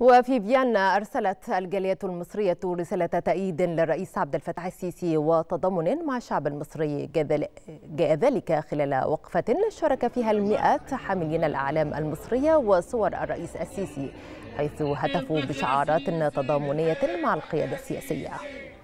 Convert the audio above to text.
وفي فيينا أرسلت الجالية المصرية رسالة تأييد للرئيس عبد الفتاح السيسي وتضامن مع الشعب المصري جاء ذلك خلال وقفة شارك فيها المئات حاملين الأعلام المصرية وصور الرئيس السيسي حيث هتفوا بشعارات تضامنية مع القيادة السياسية